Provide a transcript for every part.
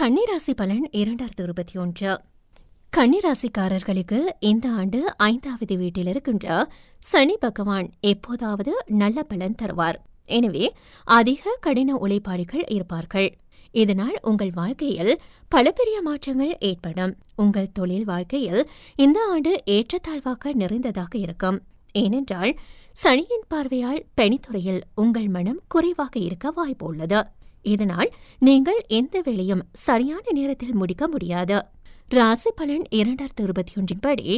கன்னிராசி பலன் இரண்டாயிரத்து இருபத்தி ஒன்று கன்னிராசிக்காரர்களுக்கு இந்த ஆண்டு ஐந்தாவது வீட்டில் இருக்கின்ற சனி பகவான் எப்போதாவது நல்ல பலன் தருவார் எனவே அதிக கடின உழைப்பாளிகள் இருப்பார்கள் இதனால் உங்கள் வாழ்க்கையில் பல பெரிய மாற்றங்கள் ஏற்படும் உங்கள் தொழில் வாழ்க்கையில் இந்த ஆண்டு ஏற்றத்தாழ்வாக நிறைந்ததாக இருக்கும் ஏனென்றால் சனியின் பார்வையால் பணித்துறையில் உங்கள் மனம் குறைவாக இருக்க வாய்ப்பு உள்ளது இதனால் நீங்கள் எந்த வேலையும் சரியான நேரத்தில் முடிக்க முடியாது ராசி பலன் இரண்டாயிரத்தி இருபத்தி ஒன்றின் படி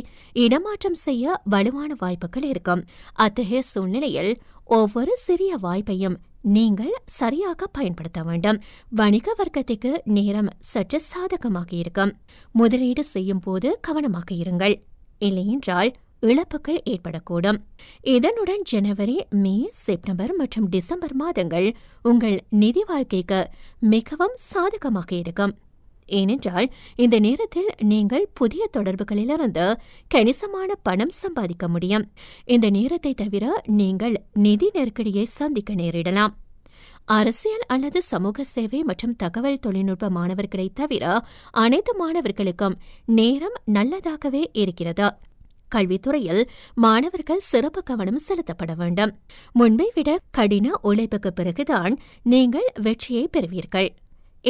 இடமாற்றம் செய்ய வலுவான வாய்ப்புகள் இருக்கும் அத்தகைய சூழ்நிலையில் ஒவ்வொரு சிறிய வாய்ப்பையும் நீங்கள் சரியாக பயன்படுத்த வேண்டும் வணிக வர்க்கத்துக்கு நேரம் சற்று சாதகமாக இருக்கும் முதலீடு செய்யும் போது கவனமாக இருங்கள் இல்லையென்றால் இழப்புகள் ஏற்படக்கூடும் இதனுடன் ஜனவரி மே செப்டம்பர் மற்றும் டிசம்பர் மாதங்கள் உங்கள் நிதி வாழ்க்கைக்கு மிகவும் சாதகமாக இருக்கும் ஏனென்றால் இந்த நேரத்தில் நீங்கள் புதிய தொடர்புகளிலிருந்து கணிசமான பணம் சம்பாதிக்க முடியும் இந்த நேரத்தை தவிர நீங்கள் நிதி நெருக்கடியை சந்திக்க நேரிடலாம் அரசியல் அல்லது சமூக சேவை மற்றும் தகவல் தொழில்நுட்ப மாணவர்களை தவிர அனைத்து மாணவர்களுக்கும் நேரம் நல்லதாகவே இருக்கிறது கல்வித்துறையில் மாணவர்கள் சிறப்பு கவனம் செலுத்தப்பட வேண்டும் முன்பை விட கடின உழைப்புக்கு பிறகுதான் நீங்கள் வெற்றியை பெறுவீர்கள்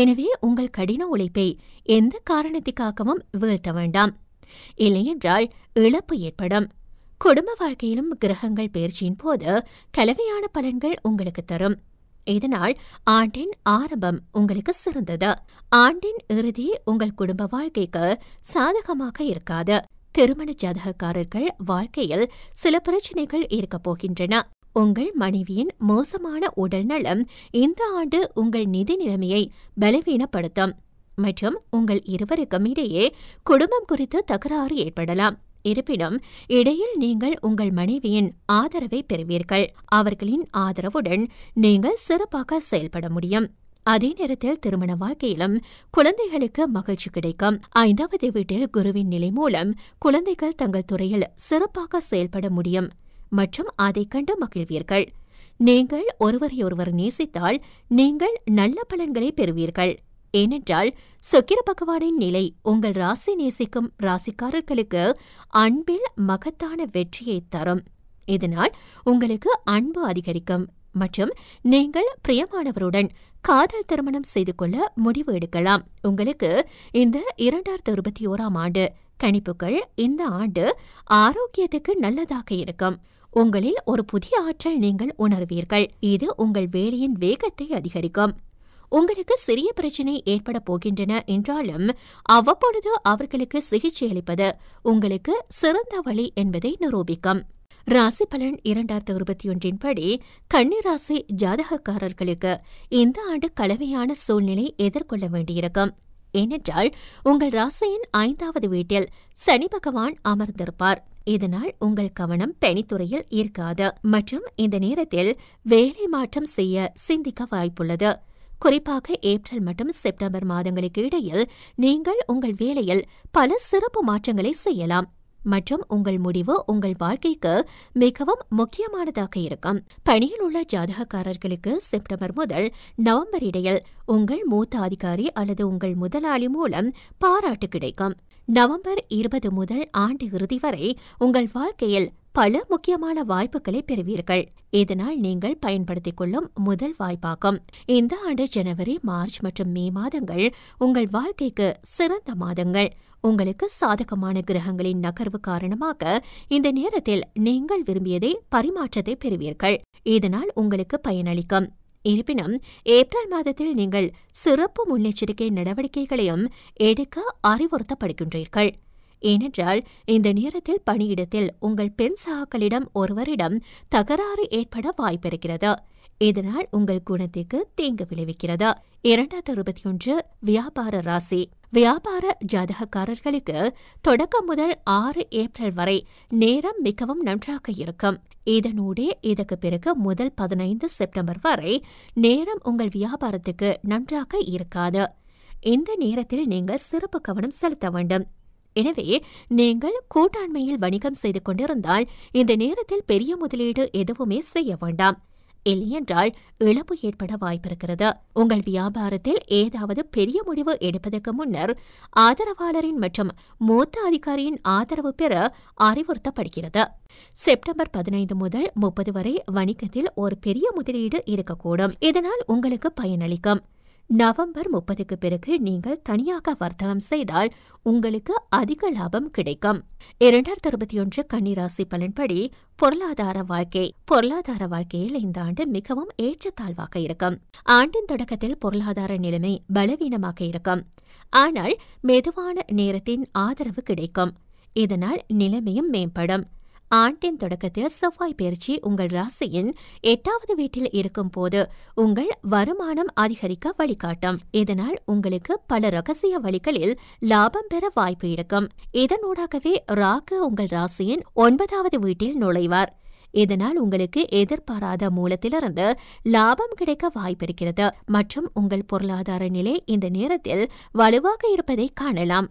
எனவே உங்கள் கடின உழைப்பை எந்த காரணத்துக்காகவும் வீழ்த்த வேண்டாம் இல்லையென்றால் இழப்பு ஏற்படும் குடும்ப வாழ்க்கையிலும் கிரகங்கள் பயிற்சியின் போது கலவையான பலன்கள் உங்களுக்கு தரும் இதனால் ஆண்டின் ஆரம்பம் உங்களுக்கு சிறந்தது ஆண்டின் இறுதி உங்கள் குடும்ப வாழ்க்கைக்கு சாதகமாக இருக்காது திருமண ஜாதகக்காரர்கள் வாழ்க்கையில் சில பிரச்சனைகள் இருக்கப் போகின்றன உங்கள் மனைவியின் மோசமான உடல்நலம் இந்த ஆண்டு உங்கள் நிதி நிலைமையை பலவீனப்படுத்தும் மற்றும் உங்கள் இருவருக்கும் இடையே குடும்பம் குறித்து தகராறு ஏற்படலாம் இருப்பினும் இடையில் நீங்கள் உங்கள் மனைவியின் ஆதரவை பெறுவீர்கள் அவர்களின் ஆதரவுடன் நீங்கள் சிறப்பாக செயல்பட முடியும் அதே நேரத்தில் திருமண வாழ்க்கையிலும் குழந்தைகளுக்கு மகிழ்ச்சி கிடைக்கும் ஐந்தாவது வீட்டில் குருவின் நிலை மூலம் குழந்தைகள் தங்கள் துறையில் சிறப்பாக செயல்பட முடியும் மற்றும் அதை கண்டு மகிழ்வீர்கள் நீங்கள் ஒருவரையொருவர் நேசித்தால் நீங்கள் நல்ல பலன்களை பெறுவீர்கள் ஏனென்றால் சுக்கிர பகவானின் நிலை உங்கள் ராசி நேசிக்கும் ராசிக்காரர்களுக்கு அன்பில் மகத்தான வெற்றியை தரும் இதனால் உங்களுக்கு அன்பு அதிகரிக்கும் மற்றும் நீங்கள் பிரியமானவருடன் காதல் திருமணம் செய்து கொள்ள முடிவு எடுக்கலாம் உங்களுக்கு இந்த இரண்டாயிரத்தி இருபத்தி ஓராம் ஆண்டு கணிப்புகள் இந்த ஆண்டு ஆரோக்கியத்துக்கு நல்லதாக இருக்கும் உங்களில் ஒரு புதிய ஆற்றல் நீங்கள் உணர்வீர்கள் இது உங்கள் வேலையின் வேகத்தை அதிகரிக்கும் உங்களுக்கு சிறிய பிரச்சனை ஏற்பட போகின்றன என்றாலும் அவ்வப்பொழுது அவர்களுக்கு சிகிச்சை அளிப்பது உங்களுக்கு சிறந்த வழி என்பதை நிரூபிக்கும் ராசி பலன் இரண்டாயிரத்து இருபத்தி ஒன்றின்படி கன்னிராசி ஜாதகக்காரர்களுக்கு இந்த ஆண்டு கலவையான சூழ்நிலை எதிர்கொள்ள வேண்டியிருக்கும் ஏனென்றால் உங்கள் ராசியின் ஐந்தாவது வீட்டில் சனி பகவான் அமர்ந்திருப்பார் இதனால் உங்கள் கவனம் பணித்துறையில் இருக்காது மற்றும் இந்த நேரத்தில் வேலை மாற்றம் செய்ய சிந்திக்க வாய்ப்புள்ளது குறிப்பாக ஏப்ரல் மற்றும் செப்டம்பர் மாதங்களுக்கு இடையில் நீங்கள் உங்கள் வேலையில் பல சிறப்பு மாற்றங்களை செய்யலாம் மற்றும் உங்கள் முடிவு உங்கள் வாழ்க்கைக்கு மிகவும் முக்கியமானதாக இருக்கும் பணியில் உள்ள ஜாதகக்காரர்களுக்கு செப்டம்பர் முதல் நவம்பர் இடையில் உங்கள் மூத்த அதிகாரி அல்லது உங்கள் முதலாளி மூலம் பாராட்டு கிடைக்கும் நவம்பர் இருபது முதல் ஆண்டு இறுதி வரை உங்கள் வாழ்க்கையில் பல முக்கியமான வாய்ப்புகளை பெறுவீர்கள் இதனால் நீங்கள் பயன்படுத்திக் கொள்ளும் முதல் வாய்ப்பாகும் இந்த ஆண்டு ஜனவரி மார்ச் மற்றும் மே மாதங்கள் உங்கள் வாழ்க்கைக்கு சிறந்த மாதங்கள் உங்களுக்கு சாதகமான கிரகங்களின் நகர்வு காரணமாக இந்த நேரத்தில் நீங்கள் விரும்பியதை பரிமாற்றத்தை பெறுவீர்கள் இதனால் உங்களுக்கு பயனளிக்கும் இருப்பினும் ஏப்ரல் மாதத்தில் நீங்கள் சிறப்பு முன்னெச்சரிக்கை நடவடிக்கைகளையும் எடுக்க அறிவுறுத்தப்படுகின்றீர்கள் ஏனென்றால் இந்த நேரத்தில் பணியிடத்தில் உங்கள் பெண் சகாக்களிடம் ஒருவரிடம் தகராறு ஏற்பட வாய்ப்பிருக்கிறது இதனால் உங்கள் குணத்திற்கு தீங்கு விளைவிக்கிறது இரண்டாயிரத்தி இருபத்தி ஒன்று வியாபார ராசி வியாபார ஜாதகக்காரர்களுக்கு தொடக்கம் முதல் ஆறு ஏப்ரல் வரை நேரம் மிகவும் நன்றாக இருக்கும் இதனூடே இதற்கு பிறகு முதல் பதினைந்து செப்டம்பர் வரை நேரம் உங்கள் வியாபாரத்துக்கு நன்றாக இருக்காது இந்த நேரத்தில் நீங்கள் சிறப்பு கவனம் செலுத்த வேண்டும் எனவே நீங்கள் கூட்டாண்மையில் வணிகம் செய்து கொண்டிருந்தால் இந்த நேரத்தில் பெரிய முதலீடு எதுவுமே செய்ய வேண்டாம் இல்லையென்றால் இழப்பு ஏற்பட வாய்ப்பிருக்கிறது உங்கள் வியாபாரத்தில் ஏதாவது பெரிய முடிவு எடுப்பதற்கு முன்னர் ஆதரவாளரின் மற்றும் மூத்த அதிகாரியின் ஆதரவு பெற அறிவுறுத்தப்படுகிறது செப்டம்பர் பதினைந்து முதல் முப்பது வரை வணிகத்தில் ஒரு பெரிய முதலீடு இருக்கக்கூடும் இதனால் உங்களுக்கு பயனளிக்கும் நவம்பர் முப்பதுக்கு பிறகு நீங்கள் தனியாக வர்த்தகம் செய்தால் உங்களுக்கு அதிக லாபம் கிடைக்கும் இரண்டாயிரத்தி இருபத்தி ஒன்று கன்னிராசி பலன்படி பொருளாதார வாழ்க்கை பொருளாதார வாழ்க்கையில் இந்த ஆண்டு மிகவும் ஏற்றத்தாழ்வாக இருக்கும் ஆண்டின் தொடக்கத்தில் பொருளாதார நிலைமை பலவீனமாக இருக்கும் ஆனால் மெதுவான நேரத்தின் ஆதரவு கிடைக்கும் இதனால் நிலைமையும் மேம்படும் ஆண்டின் தொடக்கத்தில் செவ்வாய் பயிற்சி உங்கள் ராசியின் எட்டாவது வீட்டில் இருக்கும் போது உங்கள் வருமானம் அதிகரிக்க வழிகாட்டும் இதனால் உங்களுக்கு பல ரகசிய வழிகளில் லாபம் பெற வாய்ப்பு இருக்கும் இதனூடாகவே ராகு உங்கள் ராசியின் ஒன்பதாவது வீட்டில் நுழைவார் இதனால் உங்களுக்கு எதிர்பாராத மூலத்திலிருந்து லாபம் கிடைக்க வாய்ப்பிருக்கிறது மற்றும் உங்கள் பொருளாதார நிலை இந்த நேரத்தில் வலுவாக இருப்பதை காணலாம்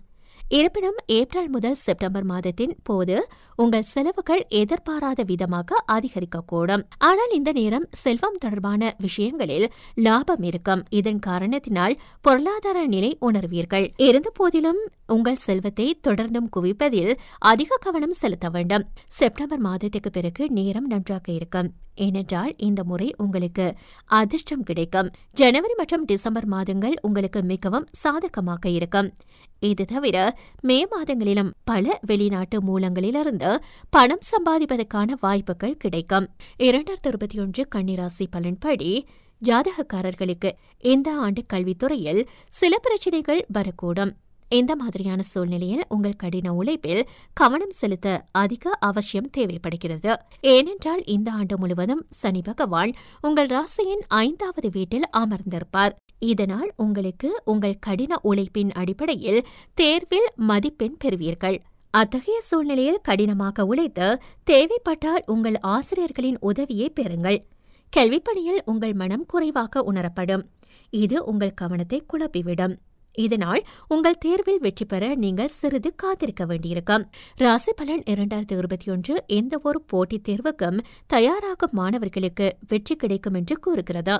இருப்பினும் ஏப்ரல் முதல் செப்டம்பர் மாதத்தின் போது உங்கள் செலவுகள் எதிர்பாராத விதமாக அதிகரிக்கக்கூடும் ஆனால் இந்த நேரம் செல்வம் தொடர்பான விஷயங்களில் லாபம் இருக்கும் இதன் காரணத்தினால் பொருளாதார நிலை உணர்வீர்கள் இருந்த போதிலும் உங்கள் செல்வத்தை தொடர்ந்தும் குவிப்பதில் அதிக கவனம் செலுத்த வேண்டும் செப்டம்பர் மாதத்துக்கு பிறகு நேரம் நன்றாக இருக்கும் ஏனென்றால் இந்த முறை உங்களுக்கு அதிர்ஷ்டம் கிடைக்கும் ஜனவரி மற்றும் டிசம்பர் மாதங்கள் உங்களுக்கு மிகவும் சாதகமாக இருக்கும் இது தவிர மே மாதங்களிலும் பல வெளிநாட்டு மூலங்களிலிருந்து பணம் சம்பாதிப்பதற்கான வாய்ப்புகள் கிடைக்கும் இரண்டாயிரத்தி இருபத்தி ஒன்று கன்னிராசி பலன்படி ஜாதகக்காரர்களுக்கு இந்த ஆண்டு கல்வித்துறையில் சில பிரச்சனைகள் வரக்கூடும் இந்த மாதிரியான சூழ்நிலையில் உங்கள் கடின உழைப்பில் கவனம் செலுத்த அதிக அவசியம் தேவைப்படுகிறது ஏனென்றால் இந்த ஆண்டு முழுவதும் சனி பகவான் உங்கள் ராசியின் ஐந்தாவது வீட்டில் அமர்ந்திருப்பார் இதனால் உங்களுக்கு உங்கள் கடின உழைப்பின் அடிப்படையில் தேர்வில் மதிப்பெண் பெறுவீர்கள் அத்தகைய சூழ்நிலையில் கடினமாக உழைத்து தேவைப்பட்டால் உங்கள் ஆசிரியர்களின் உதவியை பெறுங்கள் கல்விப்பணியில் உங்கள் மனம் குறைவாக உணரப்படும் இது உங்கள் கவனத்தை குழப்பிவிடும் இதனால் உங்கள் தேர்வில் வெற்றி பெற நீங்கள் சிறிது காத்திருக்க வேண்டியிருக்கும் ராசி பலன் இரண்டாயிரத்தி இருபத்தி ஒன்று எந்த ஒரு போட்டித் தேர்வுக்கும் தயாராகும் மாணவர்களுக்கு வெற்றி கிடைக்கும் என்று கூறுகிறது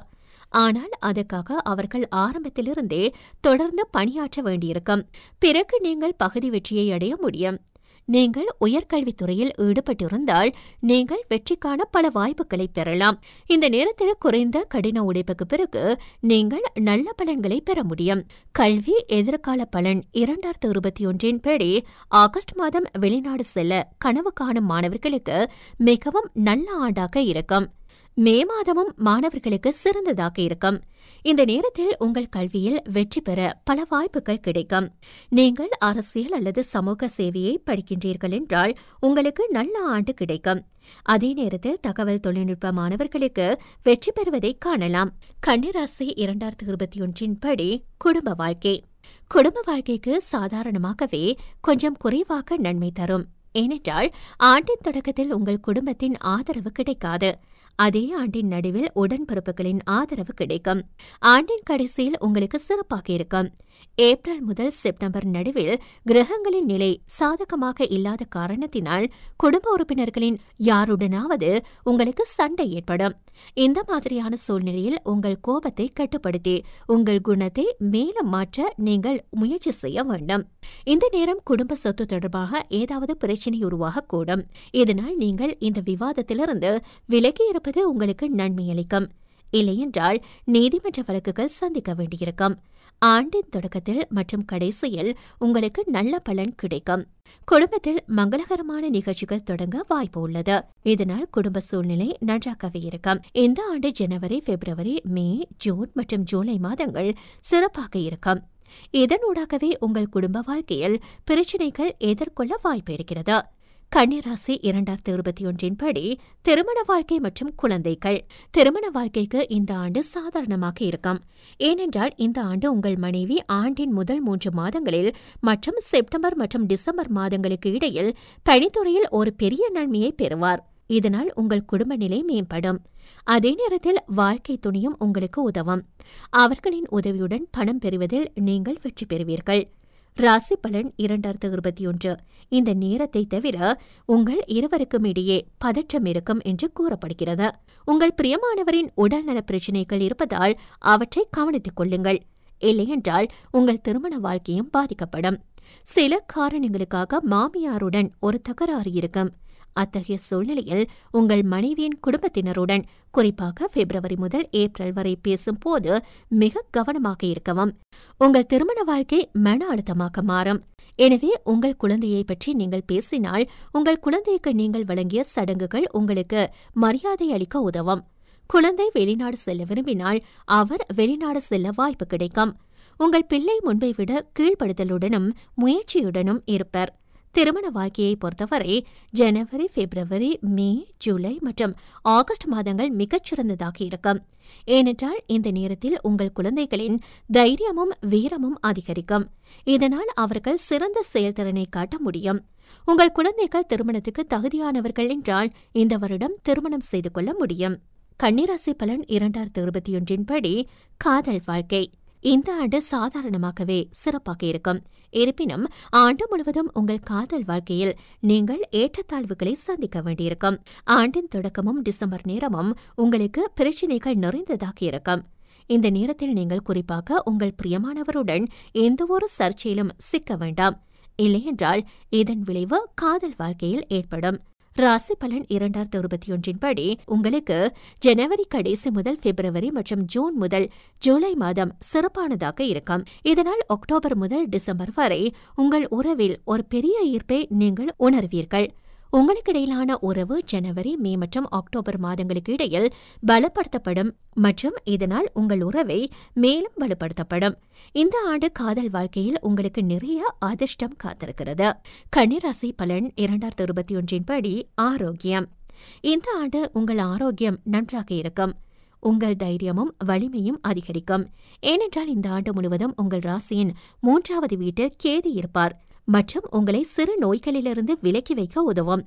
ஆனால் அதற்காக அவர்கள் ஆரம்பத்திலிருந்தே தொடர்ந்து பணியாற்ற வேண்டியிருக்கும் பிறகு நீங்கள் பகுதி வெற்றியை அடைய முடியும் நீங்கள் உயர்கல்வித்துறையில் ஈடுபட்டிருந்தால் நீங்கள் வெற்றிக்கான பல வாய்ப்புகளை பெறலாம் இந்த நேரத்தில் குறைந்த கடின உழைப்புக்கு பிறகு நீங்கள் நல்ல பலன்களை பெற முடியும் கல்வி எதிர்கால பலன் இரண்டாயிரத்து இருபத்தி ஒன்றின் படி ஆகஸ்ட் மாதம் வெளிநாடு செல்ல கனவு காணும் மாணவர்களுக்கு மிகவும் நல்ல ஆண்டாக இருக்கும் மே மாதமும் மாணவர்களுக்கு சிறந்ததாக இருக்கும் இந்த நேரத்தில் உங்கள் கல்வியில் வெற்றி பெற பல வாய்ப்புகள் கிடைக்கும் நீங்கள் அரசியல் அல்லது சமூக சேவையை படிக்கின்றீர்கள் என்றால் உங்களுக்கு நல்ல ஆண்டு கிடைக்கும் அதே நேரத்தில் தகவல் தொழில்நுட்ப மாணவர்களுக்கு வெற்றி பெறுவதை காணலாம் கன்னிராசி இரண்டாயிரத்தி இருபத்தி ஒன்றின் படி குடும்ப வாழ்க்கை குடும்ப வாழ்க்கைக்கு சாதாரணமாகவே கொஞ்சம் குறைவாக நன்மை தரும் ஏனென்றால் ஆண்டின் தொடக்கத்தில் உங்கள் குடும்பத்தின் ஆதரவு கிடைக்காது அதே ஆண்டின் நடுவில் உடன்பிறப்புகளின் ஆதரவு கிடைக்கும் ஆண்டின் கடைசியில் உங்களுக்கு சிறப்பாக இருக்கும் ஏப்ரல் முதல் செப்டம்பர் நடுவில் கிரகங்களின் நிலை சாதகமாக இல்லாத காரணத்தினால் குடும்ப உறுப்பினர்களின் யாருடனாவது உங்களுக்கு சண்டை ஏற்படும் இந்த மாதிரியான சூழ்நிலையில் உங்கள் கோபத்தை கட்டுப்படுத்தி உங்கள் குணத்தை மேலும் மாற்ற நீங்கள் முயற்சி செய்ய வேண்டும் இந்த நேரம் குடும்ப சொத்து தொடர்பாக ஏதாவது பிரச்சனை உருவாகக்கூடும் இதனால் நீங்கள் இந்த விவாதத்திலிருந்து விலகி இருப்ப இருப்பது உங்களுக்கு நன்மை அளிக்கும் இல்லையென்றால் நீதிமன்ற வழக்குகள் சந்திக்க வேண்டியிருக்கும் ஆண்டின் தொடக்கத்தில் மற்றும் கடைசியில் உங்களுக்கு நல்ல பலன் கிடைக்கும் குடும்பத்தில் மங்களகரமான நிகழ்ச்சிகள் தொடங்க வாய்ப்பு உள்ளது இதனால் குடும்ப சூழ்நிலை நன்றாகவே இருக்கும் இந்த ஆண்டு ஜனவரி பிப்ரவரி மே ஜூன் மற்றும் ஜூலை மாதங்கள் சிறப்பாக இருக்கும் இதனூடாகவே உங்கள் குடும்ப வாழ்க்கையில் பிரச்சினைகள் எதிர்கொள்ள வாய்ப்பு இருக்கிறது கன்னிராசி இரண்டாயிரத்தி இருபத்தி ஒன்றின்படி திருமண வாழ்க்கை மற்றும் குழந்தைகள் திருமண வாழ்க்கைக்கு இந்த ஆண்டு சாதாரணமாக இருக்கும் ஏனென்றால் இந்த ஆண்டு உங்கள் மனைவி ஆண்டின் முதல் மூன்று மாதங்களில் மற்றும் செப்டம்பர் மற்றும் டிசம்பர் மாதங்களுக்கு இடையில் தனித்துறையில் ஒரு பெரிய நன்மையை பெறுவார் இதனால் உங்கள் குடும்ப நிலை மேம்படும் அதே நேரத்தில் வாழ்க்கை துணியும் உங்களுக்கு உதவும் அவர்களின் உதவியுடன் பணம் பெறுவதில் நீங்கள் வெற்றி பெறுவீர்கள் ராசி பலன் இரண்டாயிரத்து இருபத்தி ஒன்று இந்த நேரத்தை தவிர உங்கள் இருவருக்கும் இடையே பதற்றம் இருக்கும் என்று கூறப்படுகிறது உங்கள் பிரியமானவரின் உடல்நல பிரச்சினைகள் இருப்பதால் அவற்றை கவனித்துக் கொள்ளுங்கள் இல்லையென்றால் உங்கள் திருமண வாழ்க்கையும் பாதிக்கப்படும் சில காரணங்களுக்காக மாமியாருடன் ஒரு தகராறு இருக்கும் அத்தகைய சூழ்நிலையில் உங்கள் மனைவியின் குடும்பத்தினருடன் குறிப்பாக பிப்ரவரி முதல் ஏப்ரல் வரை பேசும் போது மிக கவனமாக இருக்கவும் உங்கள் திருமண வாழ்க்கை மன அழுத்தமாக மாறும் எனவே உங்கள் குழந்தையை பற்றி நீங்கள் பேசினால் உங்கள் குழந்தைக்கு நீங்கள் வழங்கிய சடங்குகள் உங்களுக்கு மரியாதை அளிக்க உதவும் குழந்தை வெளிநாடு செல்ல விரும்பினால் அவர் வெளிநாடு செல்ல வாய்ப்பு கிடைக்கும் உங்கள் பிள்ளை முன்பை விட கீழ்ப்படுதலுடனும் முயற்சியுடனும் இருப்பர் திருமண வாழ்க்கையை பொறுத்தவரை ஜனவரி பிப்ரவரி மே ஜூலை மற்றும் ஆகஸ்ட் மாதங்கள் மிகச்சிறந்ததாக இருக்கும் ஏனென்றால் இந்த நேரத்தில் உங்கள் குழந்தைகளின் தைரியமும் வீரமும் அதிகரிக்கும் இதனால் அவர்கள் சிறந்த செயல்திறனை காட்ட முடியும் உங்கள் குழந்தைகள் திருமணத்துக்கு தகுதியானவர்கள் என்றால் இந்த வருடம் திருமணம் செய்து கொள்ள முடியும் கன்னிராசி பலன் இரண்டாயிரத்தி இருபத்தி ஒன்றின்படி காதல் வாழ்க்கை இந்த ஆண்டு சாதாரணமாகவே சிறப்பாக இருக்கும் இருப்பினும் ஆண்டு முழுவதும் உங்கள் காதல் வாழ்க்கையில் நீங்கள் ஏற்றத்தாழ்வுகளை சந்திக்க வேண்டியிருக்கும் ஆண்டின் தொடக்கமும் டிசம்பர் நேரமும் உங்களுக்கு பிரச்சினைகள் நிறைந்ததாக இருக்கும் இந்த நேரத்தில் நீங்கள் குறிப்பாக உங்கள் பிரியமானவருடன் எந்தவொரு சர்ச்சையிலும் சிக்க வேண்டாம் இல்லையென்றால் இதன் விளைவு காதல் வாழ்க்கையில் ஏற்படும் ராசி பலன் இரண்டாயிரத்தி இருபத்தி ஒன்றின்படி உங்களுக்கு ஜனவரி கடைசி முதல் பிப்ரவரி மற்றும் ஜூன் முதல் ஜூலை மாதம் சிறப்பானதாக இருக்கும் இதனால் அக்டோபர் முதல் டிசம்பர் வரை உங்கள் உறவில் ஒரு பெரிய ஈர்ப்பை நீங்கள் உணர்வீர்கள் உங்களுக்கிடையிலான உறவு ஜனவரி மே மற்றும் அக்டோபர் மாதங்களுக்கு இடையில் பலப்படுத்தப்படும் மற்றும் இதனால் உங்கள் உறவை மேலும் வலுப்படுத்தப்படும் இந்த ஆண்டு காதல் வாழ்க்கையில் உங்களுக்கு நிறைய அதிர்ஷ்டம் காத்திருக்கிறது கன்னிராசி பலன் இரண்டாயிரத்தி இருபத்தி ஒன்றின் படி ஆரோக்கியம் இந்த ஆண்டு உங்கள் ஆரோக்கியம் நன்றாக இருக்கும் உங்கள் தைரியமும் வலிமையும் அதிகரிக்கும் ஏனென்றால் இந்த ஆண்டு முழுவதும் உங்கள் ராசியின் மூன்றாவது வீட்டில் கேதி இருப்பார் மற்றும் உங்களை சிறு நோய்களிலிருந்து விலக்கி வைக்க உதவும்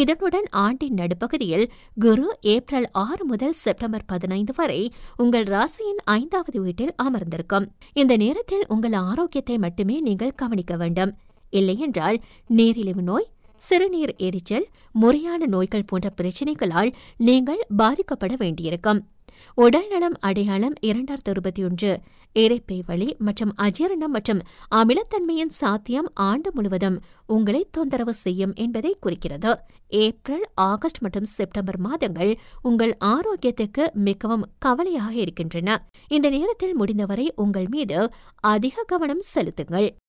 இதனுடன் ஆண்டின் நடுப்பகுதியில் குரு ஏப்ரல் ஆறு முதல் செப்டம்பர் பதினைந்து வரை உங்கள் ராசியின் ஐந்தாவது வீட்டில் அமர்ந்திருக்கும் இந்த நேரத்தில் உங்கள் ஆரோக்கியத்தை மட்டுமே நீங்கள் கவனிக்க வேண்டும் இல்லையென்றால் நீரிழிவு நோய் சிறுநீர் எரிச்சல் முறையான நோய்கள் போன்ற பிரச்சினைகளால் நீங்கள் பாதிக்கப்பட வேண்டியிருக்கும் உடல்நலம் அடையாளம் இரண்டாயிரத்தி இருபத்தி ஒன்று இறைப்பை வழி மற்றும் அஜீரணம் மற்றும் அமிலத்தன்மையின் சாத்தியம் ஆண்டு முழுவதும் உங்களை தொந்தரவு செய்யும் என்பதை குறிக்கிறது ஏப்ரல் ஆகஸ்ட் மற்றும் செப்டம்பர் மாதங்கள் உங்கள் ஆரோக்கியத்துக்கு மிகவும் கவலையாக இருக்கின்றன இந்த நேரத்தில் முடிந்தவரை உங்கள் மீது அதிக கவனம் செலுத்துங்கள்